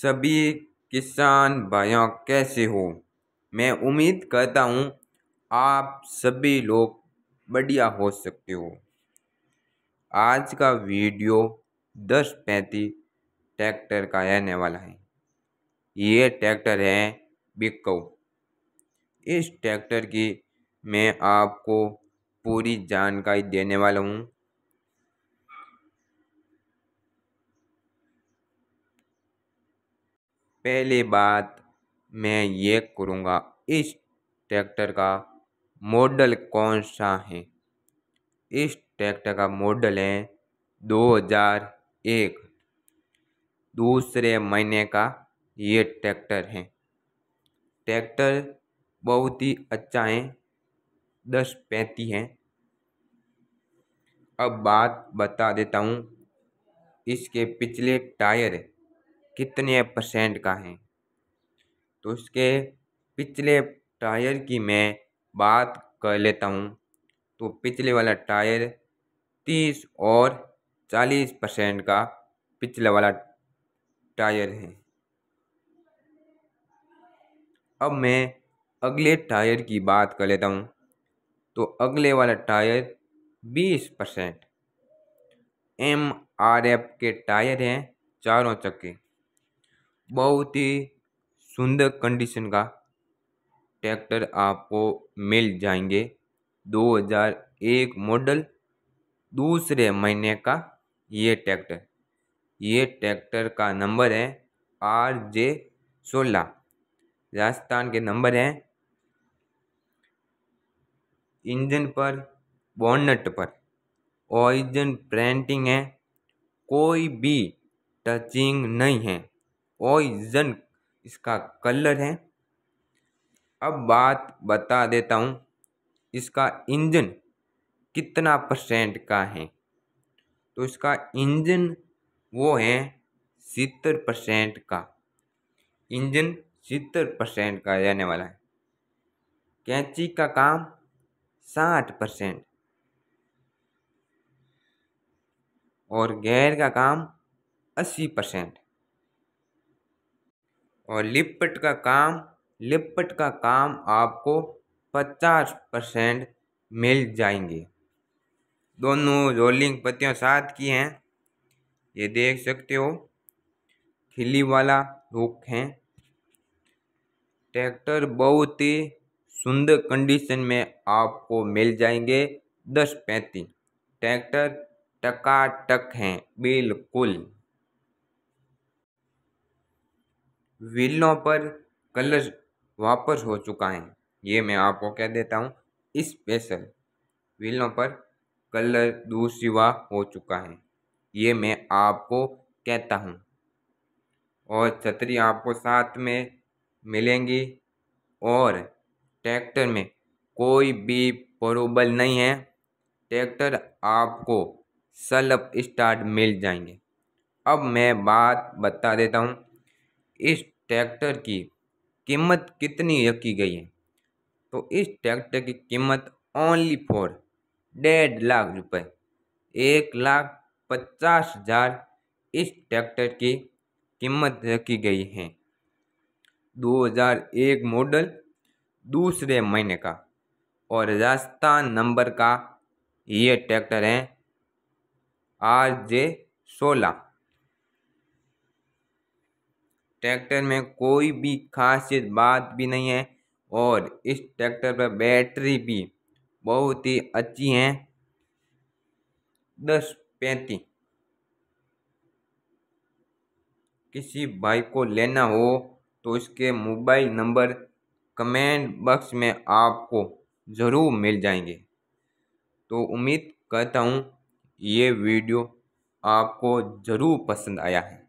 सभी किसान भाइयों कैसे हो मैं उम्मीद करता हूँ आप सभी लोग बढ़िया हो सकते हो आज का वीडियो दस पैंती ट्रैक्टर का रहने वाला है ये ट्रैक्टर है बिकऊ इस ट्रैक्टर की मैं आपको पूरी जानकारी देने वाला हूँ पहले बात मैं ये करूँगा इस ट्रैक्टर का मॉडल कौन सा है इस ट्रैक्टर का मॉडल है 2001 दूसरे महीने का ये ट्रैक्टर है ट्रैक्टर बहुत ही अच्छा है दस पैंती है अब बात बता देता हूँ इसके पिछले टायर कितने परसेंट का है तो उसके पिछले टायर की मैं बात कर लेता हूँ तो पिछले वाला टायर तीस और चालीस परसेंट का पिछले वाला टायर है अब मैं अगले टायर की बात कर लेता हूँ तो अगले वाला टायर बीस परसेंट एम आर एफ के टायर हैं चारों चक्के बहुत ही सुंदर कंडीशन का ट्रैक्टर आपको मिल जाएंगे 2001 मॉडल दूसरे महीने का ये ट्रैक्टर ये ट्रैक्टर का नंबर है आर जे सोलह राजस्थान के नंबर हैं इंजन पर बॉनट पर ओरिजिन प्रिंटिंग है कोई भी टचिंग नहीं है पॉइज़न इसका कलर है अब बात बता देता हूँ इसका इंजन कितना परसेंट का है तो इसका इंजन वो है सितर परसेंट का इंजन सितर परसेंट का रहने वाला है कैंची का काम साठ परसेंट और गैर का काम अस्सी परसेंट और लिपट का काम लिपट का काम आपको पचास परसेंट मिल जाएंगे दोनों रोलिंग पत्तियों साथ की हैं ये देख सकते हो खिली वाला रुख हैं ट्रैक्टर बहुत ही सुंदर कंडीशन में आपको मिल जाएंगे दस पैंतीस ट्रैक्टर टका टक हैं बिल्कुल व्हीलों पर कलर वापस हो चुका है ये मैं आपको कह देता हूँ स्पेशल व्हीलों पर कलर वाह हो चुका है ये मैं आपको कहता हूँ और छतरी आपको साथ में मिलेंगी और ट्रैक्टर में कोई भी प्रोबल नहीं है ट्रैक्टर आपको सलप स्टार्ट मिल जाएंगे अब मैं बात बता देता हूँ इस ट्रैक्टर की कीमत कितनी रखी गई है तो इस ट्रैक्टर की कीमत ओनली फॉर डेढ़ लाख रुपए एक लाख पचास हजार इस ट्रैक्टर की कीमत रखी गई है 2001 मॉडल दूसरे महीने का और राजस्थान नंबर का ये ट्रैक्टर है आर जे सोलह ट्रैक्टर में कोई भी खासियत बात भी नहीं है और इस ट्रैक्टर पर बैटरी भी बहुत ही अच्छी है दस पैंतीस किसी भाई को लेना हो तो इसके मोबाइल नंबर कमेंट बॉक्स में आपको ज़रूर मिल जाएंगे तो उम्मीद करता हूँ ये वीडियो आपको ज़रूर पसंद आया है